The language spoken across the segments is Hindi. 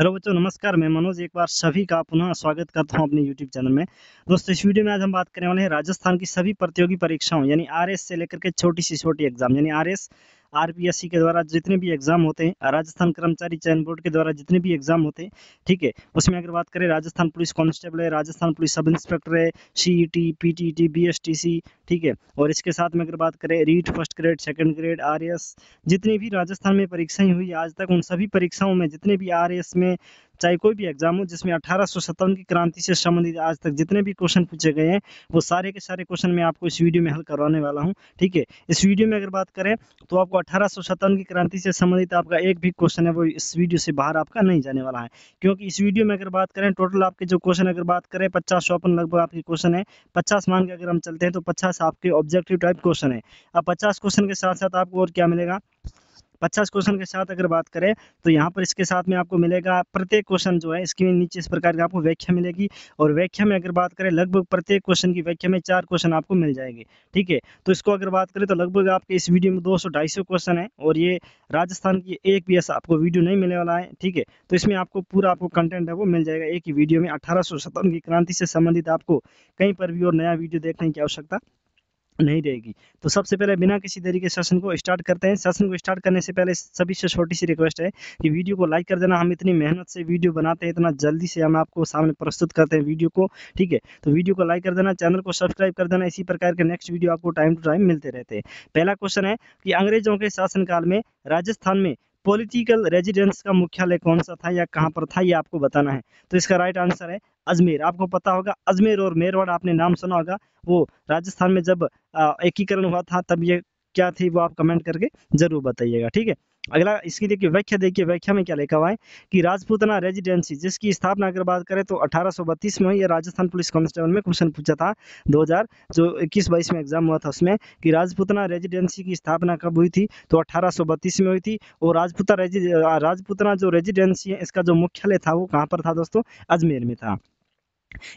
हेलो बच्चों नमस्कार मैं मनोज एक बार सभी का पुनः स्वागत करता हूं अपने यूट्यूब चैनल में दोस्तों इस वीडियो में आज हम बात करने वाले हैं राजस्थान की सभी प्रतियोगी परीक्षाओं यानी आरएस से लेकर के छोटी सी छोटी एग्जाम यानी आरएस आरपीएससी के द्वारा जितने भी एग्जाम होते हैं राजस्थान कर्मचारी चयन बोर्ड के द्वारा जितने भी एग्जाम होते हैं ठीक है उसमें अगर बात करें राजस्थान पुलिस कांस्टेबल है राजस्थान पुलिस सब इंस्पेक्टर है सीईटी पीटीटी बीएसटीसी ठीक है और इसके साथ में अगर बात करें REET first grade second grade आर जितनी भी राजस्थान में परीक्षाएं हुई आज तक उन सभी परीक्षाओं में जितने भी आर में चाहे कोई भी एग्जाम हो जिसमें अठारह की क्रांति से संबंधित आज तक जितने भी क्वेश्चन पूछे गए हैं वो सारे के सारे क्वेश्चन मैं आपको इस वीडियो में हल करवाने वाला हूँ ठीक है इस वीडियो में अगर बात करें तो आपको अठारह की क्रांति से संबंधित आपका एक भी क्वेश्चन है वो इस वीडियो से बाहर आपका नहीं जाने वाला है क्योंकि इस वीडियो में अगर बात करें टोटल आपके जो क्वेश्चन अगर बात करें पचास चौपन लगभग आपके क्वेश्चन है पचास मान के अगर हम चलते हैं तो पचास आपके ऑब्जेक्टिव टाइप क्वेश्चन है अब पचास क्वेश्चन के साथ साथ आपको और क्या मिलेगा पचास क्वेश्चन के साथ अगर बात करें तो यहाँ पर इसके साथ में आपको मिलेगा प्रत्येक क्वेश्चन जो है इसके नीचे इस प्रकार की आपको व्याख्या मिलेगी और व्याख्या में अगर बात करें लगभग प्रत्येक क्वेश्चन की व्याख्या में चार क्वेश्चन आपको मिल जाएंगे ठीक है तो इसको अगर बात करें तो लगभग आपके इस वीडियो में दो सौ क्वेश्चन है और ये राजस्थान की एक भी ऐसा आपको वीडियो नहीं मिलने वाला है ठीक है तो इसमें आपको पूरा आपको कंटेंट है वो मिल जाएगा एक ही वीडियो में अठारह की क्रांति से संबंधित आपको कहीं पर भी और नया वीडियो देखने की आवश्यकता नहीं रहेगी तो सबसे पहले बिना किसी तरीके सेशन को स्टार्ट करते हैं सेशन को स्टार्ट करने से पहले सभी से छोटी सी रिक्वेस्ट है कि वीडियो को लाइक कर देना हम इतनी मेहनत से वीडियो बनाते हैं इतना जल्दी से हम आपको सामने प्रस्तुत करते हैं वीडियो को ठीक है तो वीडियो को लाइक कर देना चैनल को सब्सक्राइब कर देना इसी प्रकार के नेक्स्ट वीडियो आपको टाइम टू टाइम मिलते रहते हैं पहला क्वेश्चन है कि अंग्रेजों के शासनकाल में राजस्थान में पॉलिटिकल रेजिडेंस का मुख्यालय कौन सा था या कहाँ पर था ये आपको बताना है तो इसका राइट आंसर है अजमेर आपको पता होगा अजमेर और मेरवाड़ आपने नाम सुना होगा वो राजस्थान में जब एकीकरण हुआ था तब ये क्या थी वो आप कमेंट करके जरूर बताइएगा ठीक है अगला इसकी देखिए व्याख्या देखिए व्याख्या में क्या लिखा हुआ है कि राजपूतना रेजिडेंसी जिसकी स्थापना अगर बात करें तो 1832 में यह राजस्थान पुलिस कांस्टेबल में क्वेश्चन पूछा था 2000 जो इक्कीस बाईस में एग्जाम हुआ था उसमें कि राजपूतना रेजिडेंसी की स्थापना कब हुई थी तो 1832 में हुई थी और राजपूता रेजि राजपूतना जो रेजिडेंसी है इसका जो मुख्यालय था वो कहाँ पर था दोस्तों अजमेर में था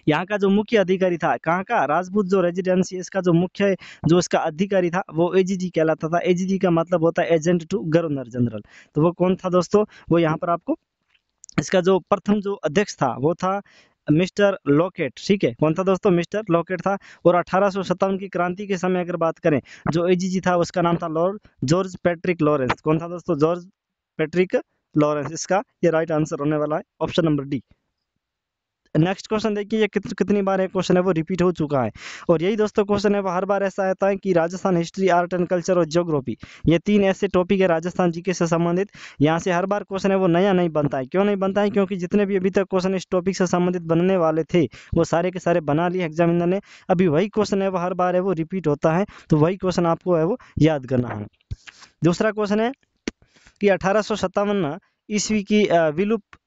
यहाँ का जो मुख्य अधिकारी था कहाँ का राजपूत जो रेजिडेंसी इसका जो मुख्य जो इसका अधिकारी था वो एजीजी कहलाता था एजीजी का मतलब होता है एजेंट टू गवर्नर जनरल तो वो कौन था दोस्तों वो यहाँ पर आपको इसका जो प्रथम जो अध्यक्ष था वो था मिस्टर लॉकेट ठीक है कौन था दोस्तों मिस्टर लॉकेट था और अठारह की क्रांति के समय अगर बात करें जो एजीजी था उसका नाम था लॉर्ड जॉर्ज पैट्रिक लॉरेंस कौन था दोस्तों जॉर्ज पैट्रिक लॉरेंस इसका ये राइट आंसर होने वाला है option number D next question देखिए ये कित, कितनी बार ये क्वेश्चन है वो रिपीट हो चुका है और यही दोस्तों क्वेश्चन है वो हर बार ऐसा आता है कि Rajasthan history art and culture और जोग्राफी ये तीन ऐसे टॉपिक है राजस्थान जी से संबंधित यहाँ से हर बार क्वेश्चन है वो नया नहीं बनता है क्यों नहीं बनता है क्योंकि जितने भी अभी तक क्वेश्चन इस टॉपिक से संबंधित बनने वाले थे वो सारे के सारे बना लिए एग्जामिनर ने अभी वही क्वेश्चन है वो हर बार है वो रिपीट होता है तो वही क्वेश्चन आपको है वो याद करना है दूसरा क्वेश्चन है कि अठारह सौ ईस्वी की विलुप्त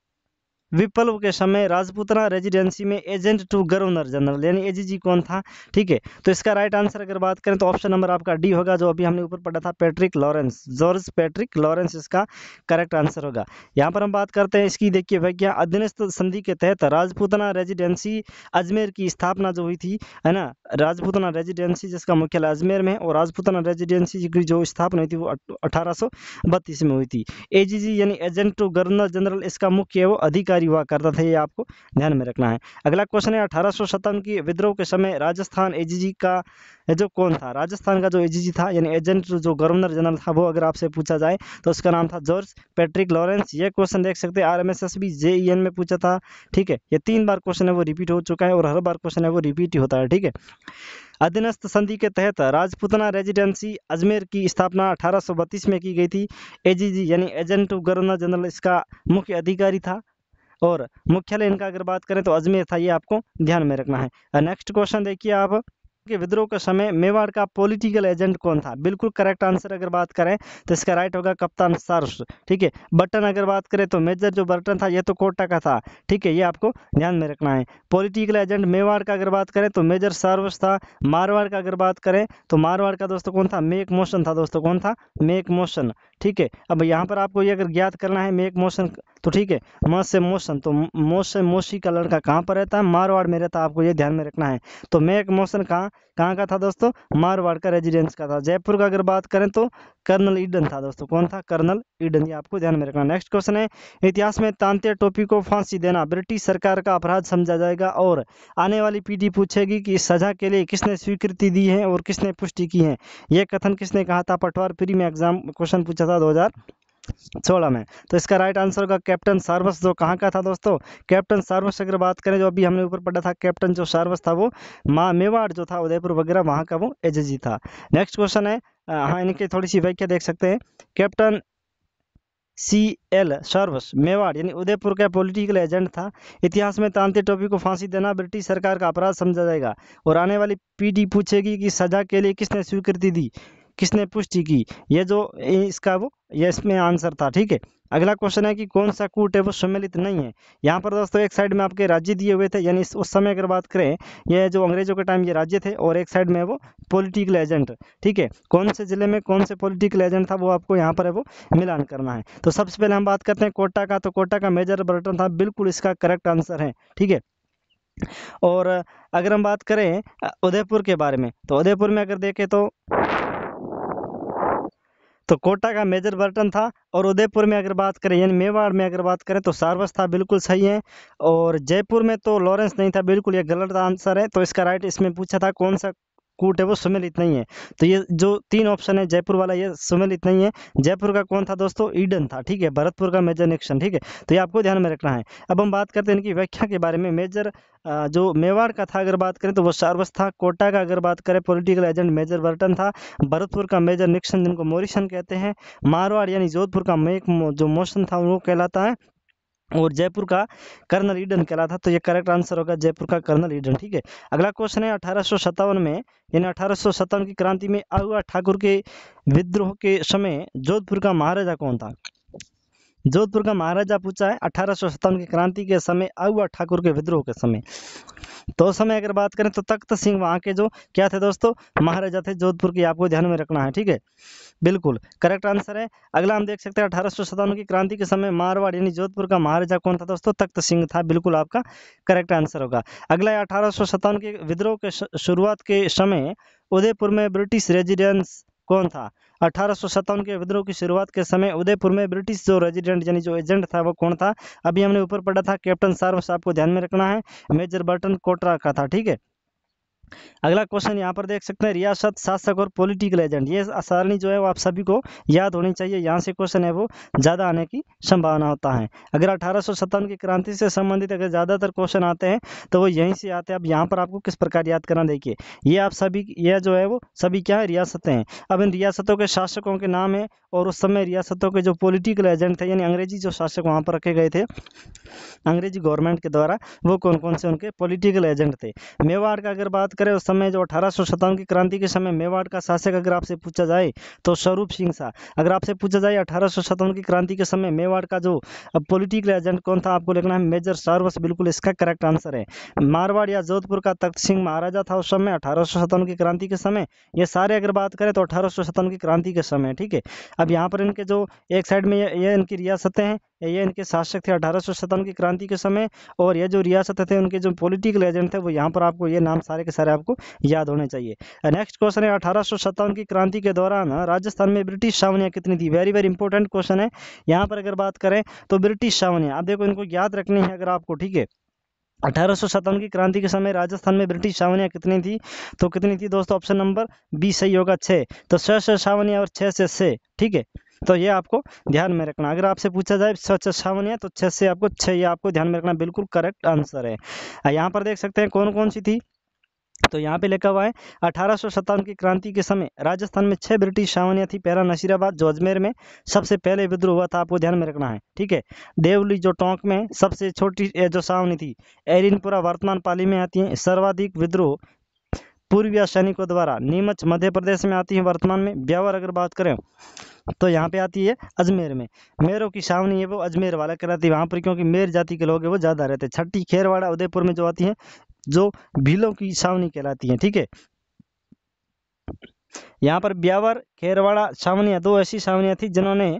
विप्लव के समय राजपूतना रेजिडेंसी में एजेंट टू गवर्नर जनरल यानी एजीजी कौन था ठीक है तो इसका राइट आंसर अगर बात करें तो ऑप्शन नंबर आपका डी होगा जो अभी हमने ऊपर पढ़ा था Patrick Lawrence George Patrick Lawrence इसका करेक्ट आंसर होगा यहाँ पर हम बात करते हैं इसकी देखिए भैया अधीनस्थ संधि के तहत राजपूतना रेजिडेंसी अजमेर की स्थापना जो हुई थी है ना राजपूतना रेजिडेंसी जिसका मुख्यालय अजमेर में और राजपूतना रेजिडेंसी की जो स्थापना हुई थी वो अठारह में हुई थी ए यानी एजेंट टू गवर्नर जनरल इसका मुख्य वो अधिकारी तैयारी हुआ करता था ये आपको ध्यान में रखना है अगला क्वेश्चन है अठारह की विद्रोह के समय राजस्थान एजीजी का जो कौन था राजस्थान का जो एजीजी था यानी एजेंट जो गवर्नर जनरल था वो अगर आपसे पूछा जाए तो उसका नाम था जॉर्ज पैट्रिक लॉरेंस ये क्वेश्चन देख सकते आर एम जेईएन में पूछा था ठीक है ये तीन बार क्वेश्चन है वो रिपीट हो चुका है और हर बार क्वेश्चन है वो रिपीट ही होता है ठीक है अधीनस्थ संधि के तहत राजपूतना रेजिडेंसी अजमेर की स्थापना 1832 में की गई थी एजीजी यानी एजेंट गवर्नर जनरल इसका मुख्य अधिकारी था और मुख्यालय इनका अगर बात करें तो अजमेर था ये आपको ध्यान में रखना है नेक्स्ट क्वेश्चन देखिए आप के विद्रोह के समय मेवाड़ का पॉलिटिकल एजेंट कौन था बिल्कुल करेक्ट आंसर अगर बात करें तो इसका राइट होगा कप्तान सर्स ठीक है बटन अगर बात करें तो मेजर जो बर्टन था यह तो कोटा का था ठीक है ये आपको ध्यान में रखना है पॉलिटिकल एजेंट मेवाड़ का अगर बात करें तो मेजर सर्वस था मारवाड़ का अगर बात करें तो मारवाड़ का दोस्तों कौन था मेक मोशन था दोस्तों कौन था मेक मोशन ठीक है अब यहाँ पर आपको ये अगर ज्ञात करना है मेक मोशन तो ठीक है म से मोशन तो मोश से मोशी का लड़का कहाँ पर रहता है मारवाड़ में रहता है आपको ये ध्यान में रखना है तो मेक मोशन कहाँ कहाँ का था दोस्तों मारवाड़ का रेजिडेंस का था जयपुर का अगर बात करें तो कर्नल ईडन था दोस्तों कौन था कर्नल ईडन ये आपको ध्यान में रखना नेक्स्ट क्वेश्चन है इतिहास में तांत्य टोपी को फांसी देना ब्रिटिश सरकार का अपराध समझा जाएगा और आने वाली पीढ़ी पूछेगी कि इस सजा के लिए किसने स्वीकृति दी है और किसने पुष्टि की है यह कथन किसने कहा था पटवार फ्री में एग्जाम क्वेश्चन पूछा था था 2016 में तो इसका राइट आंसर होगा कैप्टन सार्वस जो कहाँ का था दोस्तों कैप्टन सार्वस अगर बात करें जो अभी हमने ऊपर पढ़ा था कैप्टन जो सार्वस था वो माँ मेवाड़ जो था उदयपुर वगैरह वहाँ का वो एज था नेक्स्ट क्वेश्चन है हाँ इनकी थोड़ी सी व्याख्या देख सकते हैं captain C L Showers Mewar यानी उदयपुर का पॉलिटिकल एजेंट था इतिहास में तांत्रिक टोपी को फांसी देना ब्रिटिश सरकार का अपराध समझा जाएगा और आने वाली पीढ़ी पूछेगी कि सजा के लिए किसने स्वीकृति दी किसने पुष्टि की ये जो इसका वो ये इसमें आंसर था ठीक है अगला क्वेश्चन है कि कौन सा कूट है वो सम्मिलित नहीं है यहाँ पर दोस्तों एक साइड में आपके राज्य दिए हुए थे यानी उस समय अगर बात करें ये जो अंग्रेजों के टाइम ये राज्य थे और एक साइड में वो पॉलिटिकल एजेंट ठीक है कौन से जिले में कौन से पॉलिटिकल एजेंट था वो आपको यहाँ पर है वो मिलान करना है तो सबसे पहले हम बात करते हैं कोटा का तो कोटा का मेजर बर्टन था बिल्कुल इसका करेक्ट आंसर है ठीक है और अगर हम बात करें उदयपुर के बारे में तो उदयपुर में अगर देखें तो तो कोटा का मेजर बर्टन था और उदयपुर में अगर बात करें यानी मेवाड़ में अगर बात करें तो सार्वस था बिल्कुल सही है और जयपुर में तो लॉरेंस नहीं था बिल्कुल ये गलत आंसर है तो इसका राइट इसमें पूछा था कौन सा कूट है वो सुमिलित नहीं है तो ये जो तीन ऑप्शन है जयपुर वाला ये सुमिलित नहीं है जयपुर का कौन था दोस्तों ईडन था ठीक है भरतपुर का मेजर नेक्शन ठीक है तो ये आपको ध्यान में रखना है अब हम बात करते हैं इनकी व्याख्या के बारे में मेजर जो मेवाड़ का था अगर बात करें तो वो सार्वस था कोटा का अगर बात करें पॉलिटिकल एजेंट मेजर बर्टन था भरतपुर का मेजर निक्सन जिनको मोरिशन कहते हैं मारवाड़ यानी जोधपुर का मेक जो मोशन था वो कहलाता है और जयपुर का कर्नल ईडन कहला था तो ये करेक्ट आंसर होगा जयपुर का कर्नल ईडन ठीक है अगला क्वेश्चन है अठारह में यानी अठारह की क्रांति में अगुआ ठाकुर के विद्रोह के समय जोधपुर का महाराजा कौन था जोधपुर का महाराजा पूछा है अठारह की क्रांति के समय अगुआ ठाकुर के विद्रोह के समय तो उस समय अगर बात करें तो तख्त सिंह वहाँ के जो क्या थे दोस्तों महाराजा थे जोधपुर की आपको ध्यान में रखना है ठीक है बिल्कुल करेक्ट आंसर है अगला हम देख सकते हैं अठारह की क्रांति के समय मारवाड़ यानी जोधपुर का महाराजा कौन था दोस्तों तख्त सिंह था बिल्कुल आपका करेक्ट आंसर होगा अगला है अठारह के विद्रोह के शुरुआत के समय उदयपुर में ब्रिटिश रेजिडेंस कौन था अठारह के विद्रोह की शुरुआत के समय उदयपुर में ब्रिटिश जो रेजिडेंट यानी जो एजेंट था वो कौन था अभी हमने ऊपर पढ़ा था कैप्टन सार्वस आपको ध्यान में रखना है मेजर बर्टन कोटरा का था ठीक है अगला क्वेश्चन यहाँ पर देख सकते हैं रियासत शासक और पॉलिटिकल एजेंट ये सारणी जो है वो आप सभी को याद होनी चाहिए यहाँ से क्वेश्चन है वो ज़्यादा आने की संभावना होता है अगर अठारह की क्रांति से संबंधित अगर ज़्यादातर क्वेश्चन आते हैं तो वो यहीं से आते हैं अब यहाँ पर आपको किस प्रकार याद करना देखिए ये आप सभी यह जो है वो सभी क्या है रियासतें हैं अब इन रियासतों के शासकों के नाम है और उस समय रियासतों के जो पोलिटिकल एजेंट थे यानी अंग्रेजी जो शासक वहाँ पर रखे गए थे अंग्रेजी गवर्नमेंट के द्वारा वो कौन कौन से उनके पोलिटिकल एजेंट थे मेवाड़ का अगर बात करें उस समय जो अठारह की क्रांति के समय मेवाड़ का शासक अगर आपसे पूछा जाए तो स्वरूप सिंह शाह अगर आपसे पूछा जाए अठारह की क्रांति के समय मेवाड़ का जो पॉलिटिकल एजेंट कौन था आपको लिखना है मेजर सार्वस बिल्कुल इसका करेक्ट आंसर है मारवाड़ या जोधपुर का तख्त सिंह महाराजा था उस समय अठारह की क्रांति के समय ये सारे अगर बात करें तो अठारह की क्रांति के समय ठीक है अब यहाँ पर इनके जो एक साइड में ये, ये इनकी रियासतें हैं ये इनके शासक थे अठारह सौ की क्रांति के समय और ये जो रियासत थे उनके जो पॉलिटिकल एजेंट थे वो यहाँ पर आपको ये नाम सारे के सारे आपको याद होने चाहिए नेक्स्ट uh, क्वेश्चन है अठारह सौ की क्रांति के दौरान uh, राजस्थान में ब्रिटिश छावनियाँ कितनी थी वेरी वेरी इंपॉर्टेंट क्वेश्चन है यहाँ पर अगर बात करें तो ब्रिटिश छावनियाँ आप देखो इनको याद रखनी है अगर आपको ठीक है अठारह सौ की क्रांति के समय राजस्थान में ब्रिटिश छावनियाँ कितनी थी तो कितनी थी दोस्तों ऑप्शन नंबर बी सही होगा छः तो छः से छावनियाँ और छः से छः ठीक है तो ये आपको ध्यान में रखना अगर आपसे पूछा जाए छः छः है तो छः से आपको छः ये आपको ध्यान में रखना बिल्कुल करेक्ट आंसर है यहाँ पर देख सकते हैं कौन कौन सी थी तो यहाँ पे लिखा हुआ है अठारह की क्रांति के समय राजस्थान में छह ब्रिटिश सावनिया थी पहला नसीराबाद जो अजमेर में सबसे पहले विद्रोह हुआ था आपको ध्यान में रखना है ठीक है देवली जो टोंक में सबसे छोटी जो सावनी थी एरिनपुरा वर्तमान पाली में आती है सर्वाधिक विद्रोह पूर्वीय सैनिकों द्वारा नीमच मध्य प्रदेश में आती है वर्तमान में ब्यावर अगर बात करें तो यहाँ पे आती है अजमेर में मेरों की छावनी है वो अजमेर वाला कहलाती है वहाँ पर क्योंकि मेर जाति के लोग हैं वो ज़्यादा रहते हैं छठी खेरवाड़ा उदयपुर में जो आती है जो भीलों की छावनी कहलाती है ठीक है यहाँ पर ब्यावर खेरवाड़ा छावनियाँ दो ऐसी छावनियाँ थी जिन्होंने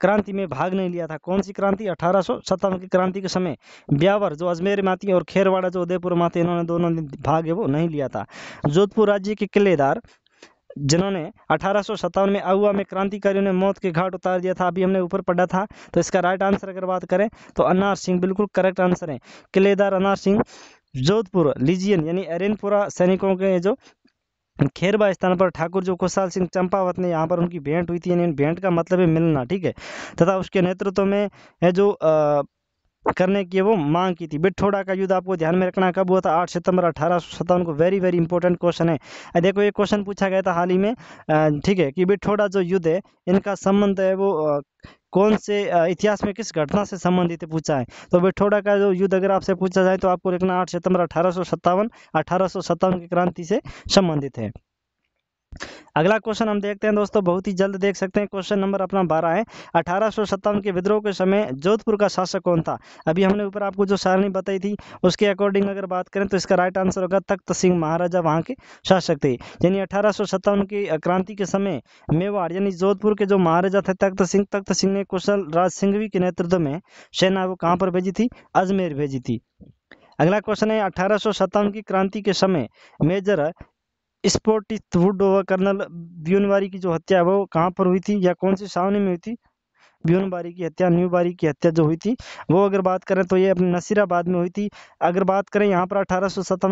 क्रांति में भाग नहीं लिया था कौन सी क्रांति अठारह की क्रांति के समय ब्यावर जो अजमेर में आती है और खेरवाड़ा जो उदयपुर में आते है इन्होंने दोनों ने भाग है वो नहीं लिया था जोधपुर राज्य के किलेदार जिन्होंने अठारह में अगुआ में क्रांतिकारियों ने मौत के घाट उतार दिया था अभी हमने ऊपर पढ़ा था तो इसका राइट आंसर अगर बात करें तो अनार सिंह बिल्कुल करेक्ट आंसर है किलेदार अनार सिंह जोधपुर लीजियन यानी अरेनपुरा सैनिकों के जो खेरबा स्थान पर ठाकुर जो खुशहाल सिंह चंपावत ने यहाँ पर उनकी भेंट हुई थी यानी भेंट का मतलब है मिलना ठीक है तथा उसके नेतृत्व में जो आ, करने की वो मांग की थी बिठोड़ा का युद्ध आपको ध्यान में रखना कब हुआ था आठ सितंबर अठारह को वेरी वेरी इंपॉर्टेंट क्वेश्चन है देखो ये क्वेश्चन पूछा गया था हाल ही में ठीक है कि बिठोड़ा जो युद्ध है इनका संबंध है वो कौन से इतिहास में किस घटना से संबंधित पूछा है तो बिठोड़ा का जो युद्ध अगर आपसे पूछा जाए तो आपको लिखना आठ सितंबर अठारह सौ सत्तावन अठारह सौ सत्तावन की क्रांति से संबंधित है अगला क्वेश्चन हम देखते हैं दोस्तों बहुत ही जल्द देख सकते हैं क्वेश्चन नंबर अपना बारह है अठारह के विद्रोह के समय जोधपुर का शासक कौन था अभी हमने ऊपर आपको जो सारणी बताई थी उसके अकॉर्डिंग अगर बात करें तो इसका राइट आंसर होगा तख्त सिंह महाराजा वहाँ के शासक थे यानी अठारह की क्रांति के समय मेवाड़ यानी जोधपुर के जो महाराजा थे तख्त सिंह तख्त सिंह ने कुशल राज सिंघवी के नेतृत्व में सेना वो कहाँ पर भेजी थी अजमेर भेजी थी अगला क्वेश्चन है अठारह की क्रांति के समय मेजर स्पोटिवुड और कर्नल बियोनबारी की जो हत्या है वो कहाँ पर हुई थी या कौन सी सावनी में हुई थी बियोन की हत्या न्यू बारी की हत्या जो हुई थी वो अगर बात करें तो ये अपने नसीराबाद में हुई थी अगर बात करें यहाँ पर अठारह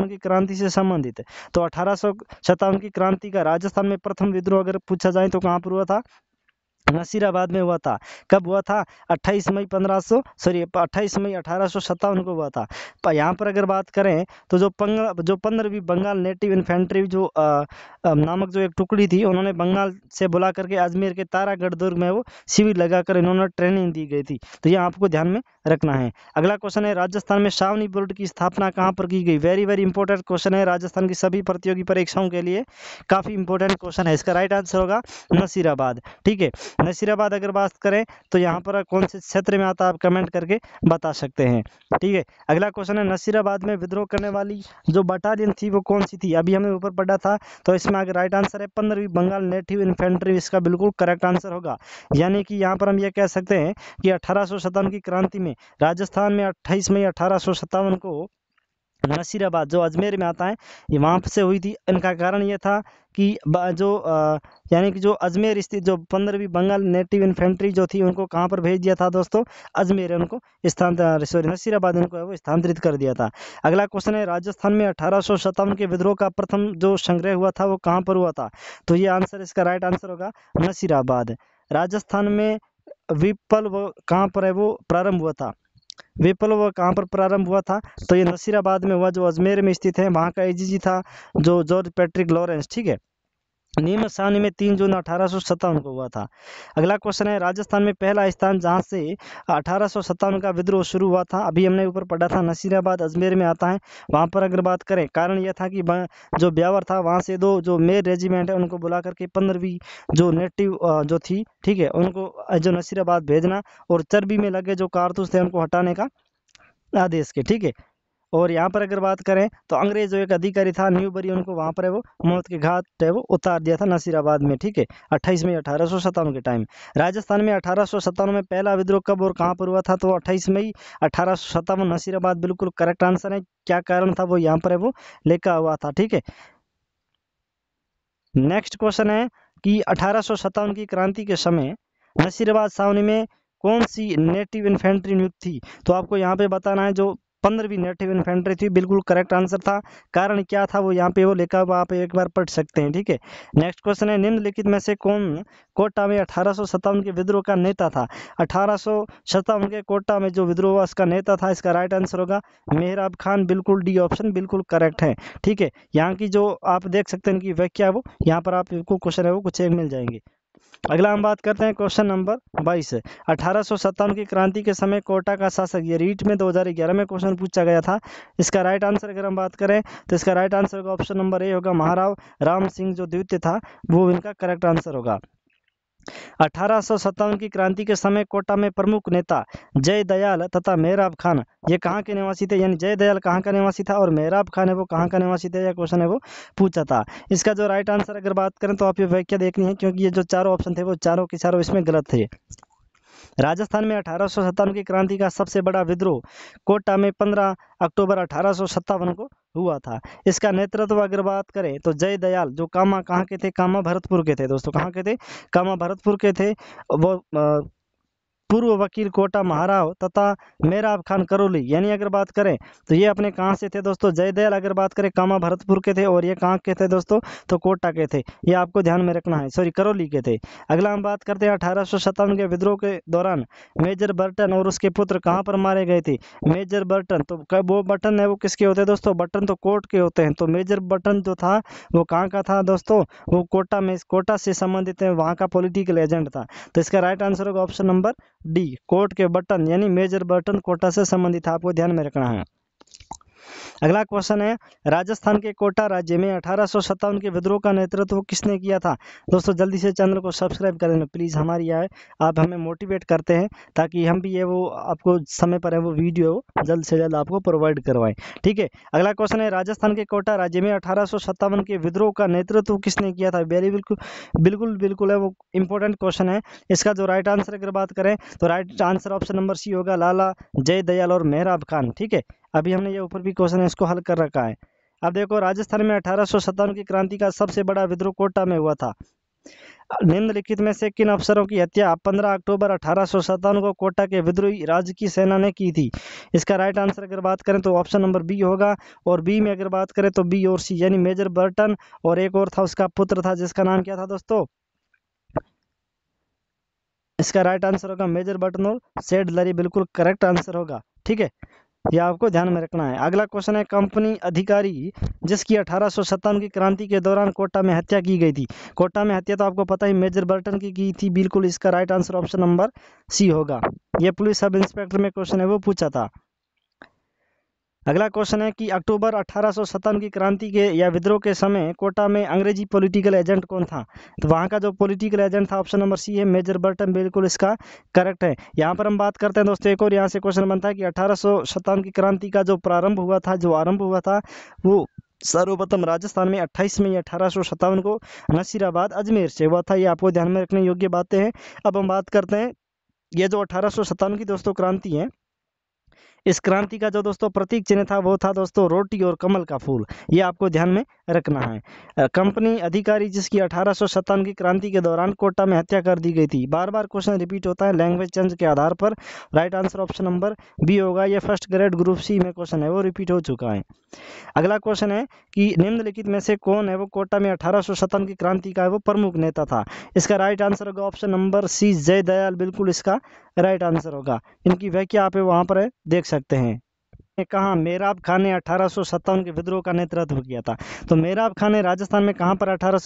की क्रांति से संबंधित है तो अठारह की क्रांति का राजस्थान में प्रथम विद्रोह अगर पूछा जाए तो कहाँ पर हुआ था नसीराबाद में हुआ था कब हुआ था अट्ठाईस मई पंद्रह सौ सॉरी अट्ठाईस मई अठारह सौ सत्तावन को हुआ था यहाँ पर अगर बात करें तो जो पंग जो पंद्रहवीं बंगाल नेटिव इन्फेंट्री जो आ, आ, नामक जो एक टुकड़ी थी उन्होंने बंगाल से बुला करके अजमेर के तारागढ़ दुर्ग में वो शिविर लगाकर इन्होंने ट्रेनिंग दी गई थी तो ये आपको ध्यान में रखना है अगला क्वेश्चन है राजस्थान में शावनी बोर्ड की स्थापना कहाँ पर की गई वेरी वेरी इंपॉर्टेंट क्वेश्चन है राजस्थान की सभी प्रतियोगी परीक्षाओं के लिए काफ़ी इंपॉर्टेंट क्वेश्चन है इसका राइट आंसर होगा नसीराबाद ठीक है नसीराबाद अगर बात करें तो यहाँ पर कौन से क्षेत्र में आता है आप कमेंट करके बता सकते हैं ठीक है अगला क्वेश्चन है नसीराबाद में विद्रोह करने वाली जो बटालियन थी वो कौन सी थी अभी हमने ऊपर पढ़ा था तो इसमें अगर राइट आंसर है पंद्रहवीं बंगाल नेटिव इन्फेंट्री इसका बिल्कुल करेक्ट आंसर होगा यानी कि यहाँ पर हम ये कह सकते हैं कि अठारह की क्रांति में राजस्थान में अट्ठाईस मई अठारह को नसीराबाद जो अजमेर में आता है ये वहाँ से हुई थी इनका कारण ये था कि जो यानी कि जो अजमेर स्थित जो पंद्रहवीं बंगाल नेटिव इन्फेंट्री जो थी उनको कहाँ पर भेज दिया था दोस्तों अजमेर उनको स्थान सॉरी नसीराबाद उनको वो स्थानांतरित कर दिया था अगला क्वेश्चन है राजस्थान में अठारह के विद्रोह का प्रथम जो संग्रह हुआ था वो कहाँ पर हुआ था तो ये आंसर इसका राइट आंसर होगा नसीराबाद राजस्थान में वो कहाँ पर है वो प्रारंभ हुआ था विप्लव कहाँ पर प्रारंभ हुआ था तो ये नसीराबाद में हुआ जो अजमेर में स्थित है वहाँ का एजीजी था जो जॉर्ज पैट्रिक लॉरेंस ठीक है निम्न स्थान में तीन जून अठारह को हुआ था अगला क्वेश्चन है राजस्थान में पहला स्थान जहाँ से अठारह का विद्रोह शुरू हुआ था अभी हमने ऊपर पढ़ा था नसीराबाद अजमेर में आता है वहाँ पर अगर बात करें कारण यह था कि जो ब्यावर था वहाँ से दो जो मेयर रेजिमेंट है उनको बुला करके पंद्रहवीं जो नेटिव जो थी ठीक है उनको जो नसीराबाद भेजना और चर्बी में लगे जो कारतूस थे उनको हटाने का आदेश के ठीक है और यहाँ पर अगर बात करें तो अंग्रेज जो एक अधिकारी था न्यू बरी उनको वहाँ पर है वो मौत के घाट है वो उतार दिया था नसीराबाद में ठीक है अट्ठाईस मई अठारह के टाइम राजस्थान में अठारह में पहला विद्रोह कब और कहाँ पर हुआ था तो अट्ठाईस मई अठारह नसीराबाद बिल्कुल करेक्ट आंसर है क्या कारण था वो यहाँ पर है वो लेखा हुआ था ठीक है नेक्स्ट क्वेश्चन है कि अठारह की क्रांति के समय नसीराबाद सावनी में कौन सी नेटिव इन्फेंट्री नियुक्त थी तो आपको यहाँ पे बताना है जो पंद्रहवीं नेटिव इन्फेंट्री थी बिल्कुल करेक्ट आंसर था कारण क्या था वो यहाँ पे वो लिखा हुआ आप एक बार पढ़ सकते हैं ठीक है नेक्स्ट क्वेश्चन है निम्नलिखित में से कौन कोटा में अठारह के विद्रोह का नेता था अठारह के कोटा में जो विद्रोह हुआ उसका नेता था इसका राइट आंसर होगा मेहराब खान बिल्कुल डी ऑप्शन बिल्कुल करेक्ट है ठीक है यहाँ की जो आप देख सकते हैं इनकी व्याख्या वो यहाँ पर आपको क्वेश्चन है वो कुछ एक मिल जाएंगे अगला हम बात करते हैं क्वेश्चन नंबर बाईस अठारह सौ सत्तावन की क्रांति के समय कोटा का शासक ये रीट में 2011 में क्वेश्चन पूछा गया था इसका राइट आंसर अगर हम बात करें तो इसका राइट आंसर होगा ऑप्शन नंबर ए होगा महाराव राम सिंह जो द्वितीय था वो इनका करेक्ट आंसर होगा अठारह की क्रांति के समय कोटा में प्रमुख नेता जय दयाल तथा मेहराब खान ये कहाँ के निवासी थे यानी जय दयाल कहाँ का निवासी था और मेहराब खान है वो कहाँ का निवासी थे यह क्वेश्चन है वो पूछा था इसका जो राइट आंसर अगर बात करें तो आप ये व्याख्या देखनी है क्योंकि ये जो चारों ऑप्शन थे वो चारों के चारों इसमें गलत थे राजस्थान में अठारह की क्रांति का सबसे बड़ा विद्रोह कोटा में पंद्रह अक्टूबर अठारह को हुआ था इसका नेतृत्व अगर बात करें तो जय दयाल जो कामा कहाँ के थे कामा भरतपुर के थे दोस्तों कहाँ के थे कामा भरतपुर के थे वो पूर्व वकील कोटा महाराव तथा मेहराब खान करोली यानी अगर बात करें तो ये अपने कहाँ से थे दोस्तों जयदयाल अगर बात करें कामा भरतपुर के थे और ये कहाँ के थे दोस्तों तो कोटा के थे ये आपको ध्यान में रखना है सॉरी करौली के थे अगला हम बात करते हैं अठारह के विद्रोह के दौरान मेजर बर्टन और उसके पुत्र कहाँ पर मारे गए थे मेजर बर्टन तो वो बटन है वो किसके होते हैं दोस्तों बटन तो कोर्ट के होते हैं तो मेजर बटन जो था वो कहाँ का था दोस्तों वो कोटा में कोटा से संबंधित है वहाँ का पॉलिटिकल एजेंट था तो इसका राइट आंसर होगा ऑप्शन नंबर डी कोट के बटन यानी मेजर बटन कोटा से संबंधित आपको ध्यान में रखना है अगला क्वेश्चन है राजस्थान के कोटा राज्य में अठारह के विद्रोह का नेतृत्व किसने किया था दोस्तों जल्दी से चैनल को सब्सक्राइब कर देना प्लीज़ हमारी आए आप हमें मोटिवेट करते हैं ताकि हम भी ये वो आपको समय पर है वो वीडियो जल्द से जल्द आपको प्रोवाइड करवाएं ठीक है अगला क्वेश्चन है राजस्थान के कोटा राज्य में अठारह के विद्रोह का नेतृत्व किसने किया था वेरी बिल्कुल बिल्कुल बिल्कुल है वो इंपॉर्टेंट क्वेश्चन है इसका जो राइट आंसर अगर बात करें तो right answer option number C होगा लाला जय दयाल और मेहराब खान ठीक है अभी हमने ये ऊपर भी क्वेश्चन है इसको हल कर रखा है अब देखो राजस्थान में अठारह की क्रांति का सबसे बड़ा विद्रोह कोटा में हुआ था निम्नलिखित में से किन अफसरों की हत्या 15 अक्टूबर अठारह को कोटा के विद्रोही राज्य की सेना ने की थी इसका राइट आंसर अगर बात करें तो ऑप्शन नंबर बी होगा और बी में अगर बात करें तो बी और सी यानी मेजर बर्टन और एक और था उसका पुत्र था जिसका नाम क्या था दोस्तों इसका राइट आंसर होगा मेजर बर्टन और सेड लरी बिल्कुल करेक्ट आंसर होगा ठीक है ये आपको ध्यान में रखना है अगला क्वेश्चन है कंपनी अधिकारी जिसकी अठारह की क्रांति के दौरान कोटा में हत्या की गई थी कोटा में हत्या तो आपको पता ही मेजर बर्टन की की थी बिल्कुल इसका right answer option number C होगा ये पुलिस सब इंस्पेक्टर में क्वेश्चन है वो पूछा था अगला क्वेश्चन है कि अक्टूबर अठारह की क्रांति के या विद्रोह के समय कोटा में अंग्रेजी पॉलिटिकल एजेंट कौन था तो वहाँ का जो पॉलिटिकल एजेंट था ऑप्शन नंबर सी है मेजर बर्टन बिल्कुल इसका करेक्ट है यहाँ पर हम बात करते हैं दोस्तों एक और यहाँ से क्वेश्चन बनता है कि अठारह की क्रांति का जो प्रारंभ हुआ था जो आरंभ हुआ था वो सर्वप्रथम राजस्थान में 28 मई अठारह को नसीराबाद अजमेर से हुआ था ये आपको ध्यान में रखने योग्य बातें हैं अब हम बात करते हैं ये जो अठारह की दोस्तों क्रांति है इस क्रांति का जो दोस्तों प्रतीक चिन्ह था वो था दोस्तों रोटी और कमल का फूल ये आपको ध्यान में रखना है कंपनी अधिकारी जिसकी अठारह की क्रांति के दौरान कोटा में हत्या कर दी गई थी बार बार क्वेश्चन रिपीट होता है लैंग्वेज चेंज के आधार पर right answer option number B होगा ये फर्स्ट ग्रेड ग्रुप सी में क्वेश्चन है वो रिपीट हो चुका है अगला क्वेश्चन है कि निम्नलिखित में से कौन है वो कोटा में अठारह की क्रांति का वो प्रमुख नेता था इसका राइट आंसर होगा option number C Jai Dayal बिल्कुल इसका राइट आंसर होगा इनकी व्याख्या आप वहाँ पर देख सकते हैं ने कहा मेराब खान ने अठारह के विद्रोह का नेतृत्व किया था तो मेराब खान ने राजस्थान में कहां पर अठारह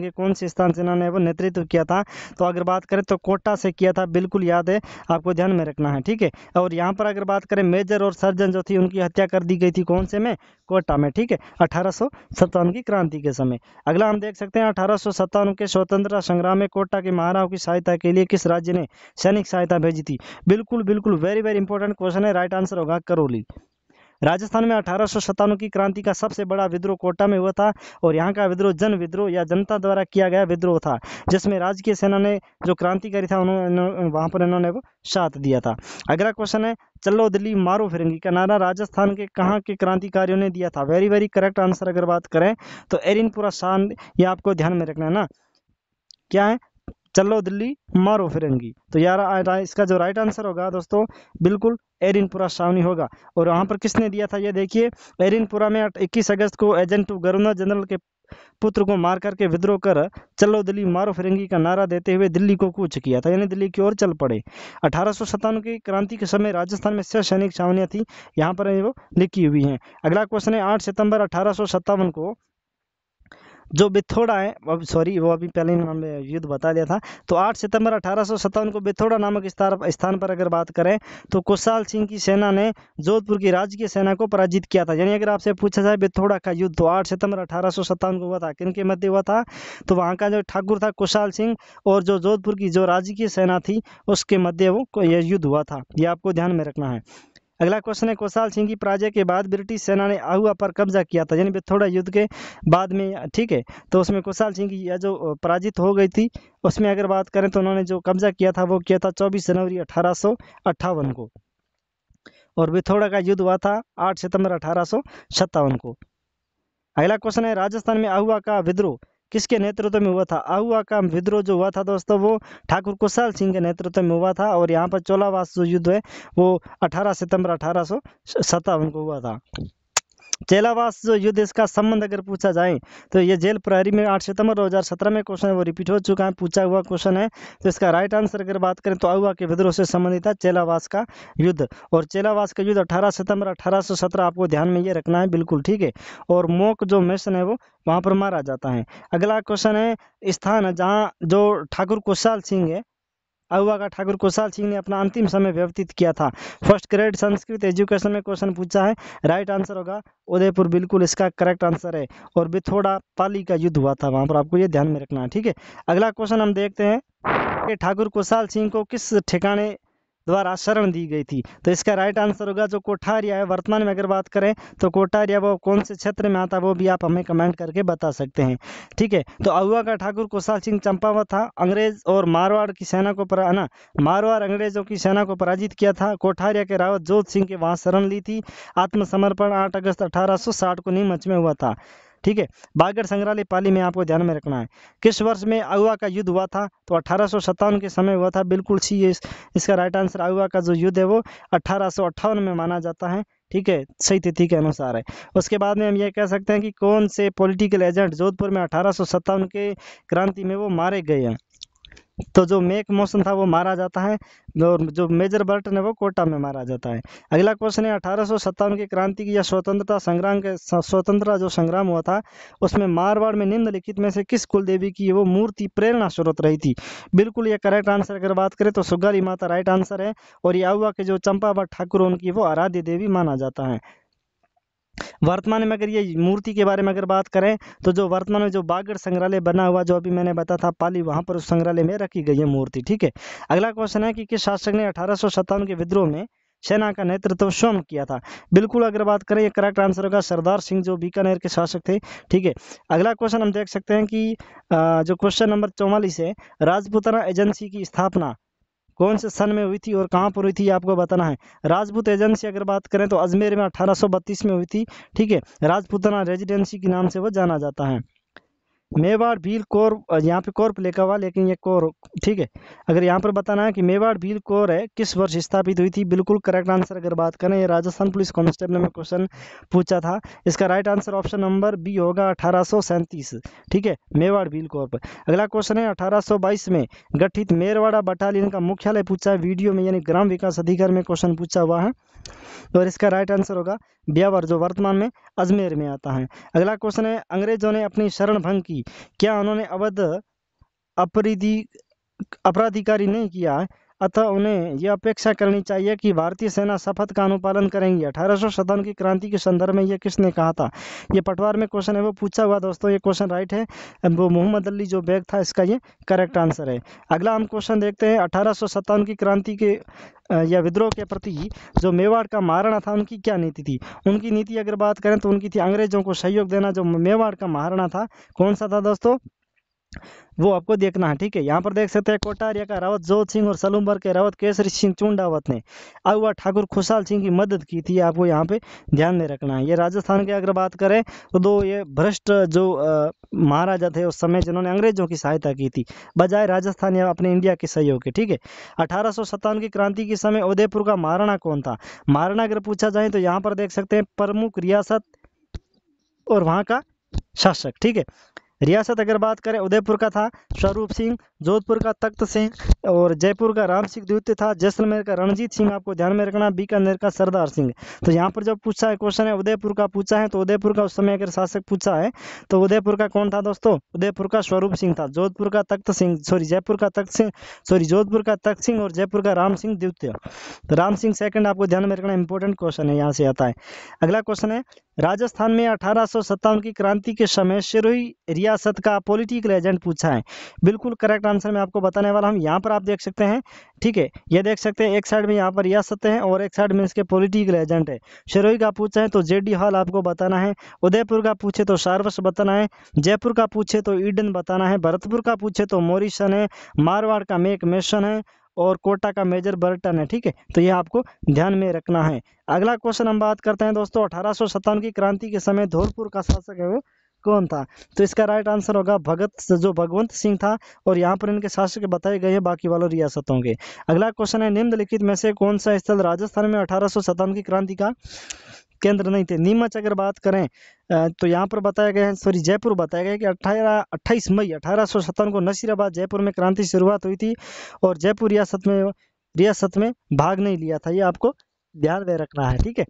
के कौन से स्थान सेना ने वो नेतृत्व किया था तो अगर बात करें तो कोटा से किया था बिल्कुल याद है आपको ध्यान में रखना है ठीक है और यहाँ पर अगर बात करें मेजर और सर्जन जो थी उनकी हत्या कर दी गई थी कौन से में कोटा में ठीक है अठारह की क्रांति के समय अगला हम देख सकते हैं अठारह के स्वतंत्रता संग्राम में कोटा के महाराव की सहायता के लिए किस राज्य ने सैनिक सहायता भेजी थी बिल्कुल बिल्कुल वेरी वेरी इंपॉर्टेंट क्वेश्चन है राइट आंसर होगा करोली राजस्थान में अठारह की क्रांति का सबसे बड़ा विद्रोह कोटा में हुआ था और यहाँ का विद्रोह जन विद्रोह या जनता द्वारा किया गया विद्रोह था जिसमें राजकीय सेना ने जो क्रांतिकारी था उन्होंने वहाँ पर इन्होंने वो साथ दिया था अगला क्वेश्चन है चलो दिल्ली मारो फिरंगी का नारा राजस्थान के कहाँ के क्रांतिकारियों ने दिया था वेरी वेरी करेक्ट आंसर अगर बात करें तो एरिनपुरा शान ये आपको ध्यान में रखना है ना क्या है चलो दिल्ली मारो फिरंगी तो यार इसका जो राइट आंसर होगा दोस्तों बिल्कुल एरिनपुरा छावनी होगा और वहाँ पर किसने दिया था ये देखिए एरिनपुरा में इक्कीस अगस्त को एजेंट गवर्नर जनरल के पुत्र को मार करके विद्रोह कर चलो दिल्ली मारो फिरंगी का नारा देते हुए दिल्ली को कूच किया था यानी दिल्ली की ओर चल पड़े अठारह की क्रांति के समय राजस्थान में छह सैनिक छावनियां थी यहाँ पर वो लिखी हुई हैं अगला क्वेश्चन है आठ सितंबर अठारह को जो बिथोड़ा है अब सॉरी वो अभी पहले हमने युद्ध बता दिया था तो 8 सितंबर अठारह को बिथोड़ा नामक स्थान पर अगर बात करें तो कुशाल सिंह की सेना ने जोधपुर की राजकीय सेना को पराजित किया था यानी अगर आपसे पूछा जाए बिथोड़ा का युद्ध तो आठ सितंबर अठारह को हुआ था किन के मध्य हुआ था तो वहाँ का जो ठाकुर था कुशाल सिंह और जो जोधपुर की जो राजकीय सेना थी उसके मध्य वो यह युद्ध हुआ था ये आपको ध्यान में रखना है अगला क्वेश्चन है कोसाल सिंह की पराजय के बाद ब्रिटिश सेना ने आहुआ पर कब्जा किया था यानी थोड़ा युद्ध के बाद में ठीक है तो उसमें कोसाल सिंह की जो पराजित हो गई थी उसमें अगर बात करें तो उन्होंने जो कब्जा किया था वो किया था चौबीस जनवरी अठारह को और बिथौड़ा का युद्ध हुआ था आठ सितंबर अठारह को अगला क्वेश्चन है राजस्थान में आहुआ का विद्रोह किसके नेतृत्व में हुआ था आहुआ का विद्रोह जो हुआ था दोस्तों वो ठाकुर कुशाल सिंह के नेतृत्व में हुआ था और यहाँ पर चोलावास जो युद्ध है वो अठारह सितम्बर अठारह को हुआ था चेलावास जो युद्ध इसका संबंध अगर पूछा जाए तो ये जेल प्रहरी में 8 सितंबर 2017 में क्वेश्चन है वो रिपीट हो चुका है पूछा हुआ क्वेश्चन है तो इसका राइट आंसर अगर बात करें तो अगुआ के विद्रोह से संबंधित है चेलावास का युद्ध और चेलावास का युद्ध अठारह सितंबर अठारह आपको ध्यान में ये रखना है बिल्कुल ठीक है और मोक जो मिशन है वो वहाँ पर मारा जाता है अगला क्वेश्चन है स्थान जहाँ जो ठाकुर कुशाल सिंह है अहुआ का ठाकुर कोशाल सिंह ने अपना अंतिम समय व्यतीत किया था फर्स्ट ग्रेड संस्कृत एजुकेशन में क्वेश्चन पूछा है राइट आंसर होगा उदयपुर बिल्कुल इसका करेक्ट आंसर है और बिथोड़ा पाली का युद्ध हुआ था वहां पर आपको ये ध्यान में रखना है ठीक है अगला क्वेश्चन हम देखते हैं ठाकुर कोशाल सिंह को किस ठिकाने द्वारा शरण दी गई थी तो इसका राइट आंसर होगा जो कोठारिया है वर्तमान में अगर बात करें तो कोठारिया वो कौन से क्षेत्र में आता है वो भी आप हमें कमेंट करके बता सकते हैं ठीक है तो अहुआ का ठाकुर कोसाल सिंह चंपावत था अंग्रेज और मारवाड़ की सेना को परा ना मारवाड़ अंग्रेजों की सेना को पराजित किया था कोठारिया के रावत जोत सिंह के वहाँ शरण ली थी आत्मसमर्पण आठ अगस्त अठारह को नीमच में हुआ था ठीक है बागढ़ संग्रहालय पाली में आपको ध्यान में रखना है किस वर्ष में अगुआ का युद्ध हुआ था तो अठारह के समय हुआ था बिल्कुल सी इस, इसका राइट आंसर अगुआ का जो युद्ध है वो अठारह में माना जाता है ठीक है सही तिथि के अनुसार है उसके बाद में हम ये कह सकते हैं कि कौन से पॉलिटिकल एजेंट जोधपुर में अठारह के क्रांति में वो मारे गए हैं तो जो मेक मोशन था वो मारा जाता है और जो मेजर बर्टन है वो कोटा में मारा जाता है अगला क्वेश्चन है अठारह की क्रांति की या स्वतंत्रता संग्राम के स्वतंत्रता जो संग्राम हुआ था उसमें मारवाड़ में निम्नलिखित में से किस कुलदेवी की वो मूर्ति प्रेरणा स्रोत रही थी बिल्कुल ये करेक्ट आंसर अगर बात करें तो सुगारी माता राइट आंसर है और यावा के जो चंपावत ठाकुर उनकी वो आराध्य देवी माना जाता है वर्तमान में अगर ये मूर्ति के बारे में अगर बात करें तो जो वर्तमान में जो बागड़ संग्रहालय बना हुआ जो अभी मैंने बताया था पाली वहाँ पर उस संग्रहालय में रखी गई है मूर्ति ठीक है अगला क्वेश्चन है कि किस शासक ने अठारह के विद्रोह में सेना का नेतृत्व स्वयं किया था बिल्कुल अगर बात करें ये करेक्ट आंसर होगा सरदार सिंह जो बीकानेर के शासक थे ठीक है अगला क्वेश्चन हम देख सकते हैं कि जो क्वेश्चन नंबर चौवालीस है राजपुतना एजेंसी की स्थापना कौन से सन में हुई थी और कहाँ पर हुई थी आपको बताना है राजपूत एजेंसी अगर बात करें तो अजमेर में अठारह में हुई थी ठीक है राजपूताना रेजिडेंसी के नाम से वो जाना जाता है मेवाड़ भील कोर यहाँ पे प्ले का हुआ लेकिन ये कोर ठीक है अगर यहाँ पर बताना है कि मेवाड़ भील कोर है किस वर्ष स्थापित हुई थी बिल्कुल करेक्ट आंसर अगर बात करें ये राजस्थान पुलिस कांस्टेबल में क्वेश्चन पूछा था इसका right answer option number B होगा अठारह ठीक है मेवाड़ भील पर अगला क्वेश्चन है अठारह में गठित मेरवाड़ा बटालियन का मुख्यालय पूछा है वीडियो में यानी ग्राम विकास अधिकार में क्वेश्चन पूछा हुआ है और इसका राइट आंसर होगा ब्यावर जो वर्तमान में अजमेर में आता है अगला क्वेश्चन है अंग्रेजों ने अपनी शरण भंग की क्या उन्होंने अवध अपराधिकारी नहीं किया है अतः उन्हें यह अपेक्षा करनी चाहिए कि भारतीय सेना शपथ का अनुपालन करेंगी अठारह सौ की क्रांति के संदर्भ में यह किसने कहा था ये पटवार में क्वेश्चन है वो पूछा हुआ दोस्तों ये क्वेश्चन राइट है वो मोहम्मद अली जो बैग था इसका ये करेक्ट आंसर है अगला हम क्वेश्चन देखते हैं अठारह की क्रांति के या विद्रोह के प्रति जो मेवाड़ का महाराणा था उनकी क्या नीति थी उनकी नीति अगर बात करें तो उनकी थी अंग्रेजों को सहयोग देना जो मेवाड़ का महाराणा था कौन सा था दोस्तों वो आपको देखना है ठीक है यहाँ पर देख सकते हैं कोटारिया का रावत जोत सिंह और सलूम्बर के रावत केसरी सिंह चुंडावत ने अगुआ ठाकुर खुशाल सिंह की मदद की थी आपको यहाँ पे ध्यान में रखना है ये राजस्थान की अगर बात करें तो दो ये भ्रष्ट जो महाराजा थे उस समय जिन्होंने अंग्रेजों की सहायता की थी बजाय राजस्थान या अपने इंडिया के सहयोग के ठीक है अठारह की क्रांति के समय उदयपुर का महाराणा कौन था महाराणा अगर पूछा जाए तो यहाँ पर देख सकते हैं प्रमुख रियासत और वहाँ का शासक ठीक है रियासत अगर बात करें उदयपुर का था स्वरूप सिंह जोधपुर का तख्त सिंह और जयपुर का राम सिंह द्वितीय था जैसलमेर का रणजीत सिंह आपको ध्यान में रखना बीकानेर का सरदार सिंह तो यहाँ पर जब पूछा है क्वेश्चन है उदयपुर का पूछा है तो उदयपुर का उस समय अगर शासक पूछा है तो उदयपुर का कौन था दोस्तों उदयपुर का स्वरूप सिंह था जोधपुर का तख्त सिंह सॉरी जयपुर का तख्त सिंह सॉरी जोधपुर का तख्त सिंह और जयपुर का राम सिंह द्वितीय तो राम सिंह सेकंड आपको ध्यान में रखना इंपॉर्टेंट क्वेश्चन है यहाँ से आता है अगला क्वेश्चन है राजस्थान में अठारह की क्रांति के समय सिरोही रियासत का पॉलिटिकल एजेंट पूछा है बिल्कुल करेक्ट आंसर मैं आपको बताने वाला हूँ यहाँ पर आप देख सकते हैं ठीक है ये देख सकते हैं एक साइड में यहाँ पर रियासत है और एक साइड में इसके पॉलिटिकल एजेंट है सिरोही का पूछा है तो जे हॉल आपको बताना है उदयपुर का पूछे तो सार्वस बताना है जयपुर का पूछे तो ईडन बताना है भरतपुर का पूछे तो मोरिशन है मारवाड़ का मेक मेसन है और कोटा का मेजर बर्टन है ठीक है तो यह आपको ध्यान में रखना है अगला क्वेश्चन हम बात करते हैं दोस्तों अठारह की क्रांति के समय धौलपुर का शासक है वो कौन था तो इसका राइट आंसर होगा भगत जो भगवंत सिंह था और यहाँ पर इनके शासक बताए गए हैं बाकी वालों रियासतों के अगला क्वेश्चन है निम्नलिखित में से कौन सा स्थल राजस्थान में अठारह की क्रांति का केंद्र नहीं थे नीमच अगर बात करें तो यहाँ पर बताया गया है सॉरी जयपुर बताया गया कि अट्ठारह अट्ठाईस मई अठारह सौ सत्तावन को नसीराबाद जयपुर में क्रांति शुरुआत हुई थी और जयपुर रियासत में रियासत में भाग नहीं लिया था ये आपको ध्यान में रखना है ठीक है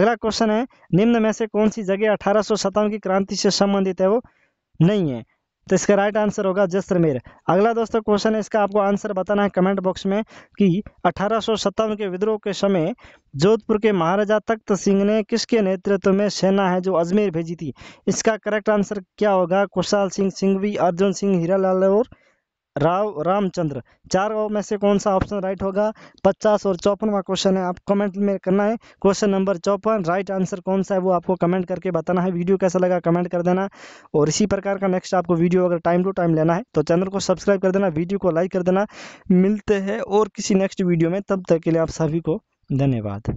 अगला क्वेश्चन है निम्न में से कौन सी जगह अठारह की क्रांति से संबंधित है वो नहीं है तो इसका राइट आंसर होगा जैसलमेर अगला दोस्तों क्वेश्चन है इसका आपको आंसर बताना है कमेंट बॉक्स में कि अठारह के विद्रोह के समय जोधपुर के महाराजा तख्त सिंह ने किसके नेतृत्व में सेना है जो अजमेर भेजी थी इसका करेक्ट आंसर क्या होगा कुशाल सिंह सिंघवी अर्जुन सिंह हीरालाल और राव रामचंद्र चारों में से कौन सा ऑप्शन राइट होगा पचास और चौपनवा क्वेश्चन है आप कमेंट में करना है क्वेश्चन नंबर चौपन राइट आंसर कौन सा है वो आपको कमेंट करके बताना है वीडियो कैसा लगा कमेंट कर देना और इसी प्रकार का नेक्स्ट आपको वीडियो अगर टाइम टू टाइम लेना है तो चैनल को सब्सक्राइब कर देना वीडियो को लाइक कर देना मिलते हैं और किसी नेक्स्ट वीडियो में तब तक के लिए आप सभी को धन्यवाद